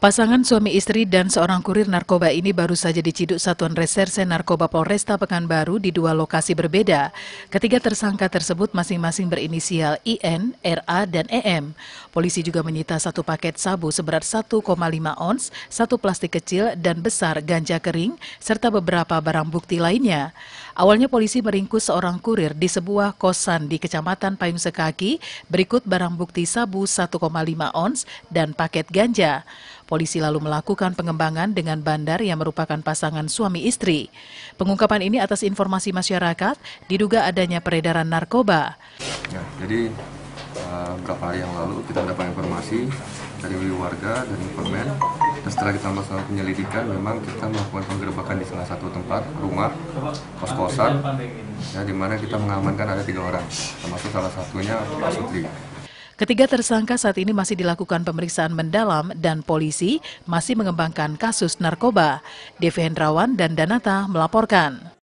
Pasangan suami istri dan seorang kurir narkoba ini baru saja diciduk Satuan Reserse Narkoba Polresta Pekanbaru di dua lokasi berbeda. Ketiga tersangka tersebut masing-masing berinisial IN, RA, dan EM. Polisi juga menyita satu paket sabu seberat 1,5 ons, satu plastik kecil dan besar ganja kering, serta beberapa barang bukti lainnya. Awalnya polisi meringkus seorang kurir di sebuah kosan di Kecamatan Payung Sekaki, berikut barang bukti sabu 1,5 ons dan paket ganja. Polisi lalu melakukan pengembangan dengan bandar yang merupakan pasangan suami istri. Pengungkapan ini atas informasi masyarakat diduga adanya peredaran narkoba. Ya, jadi uh, beberapa hari yang lalu kita mendapat informasi dari warga dan informan. Dan setelah kita melakukan penyelidikan, memang kita melakukan penggerbakan di salah satu tempat rumah kos kosan, ya di mana kita mengamankan ada tiga orang, termasuk salah satunya Pak Sutri. Ketiga tersangka saat ini masih dilakukan pemeriksaan mendalam dan polisi masih mengembangkan kasus narkoba. Devi Hendrawan dan Danata melaporkan.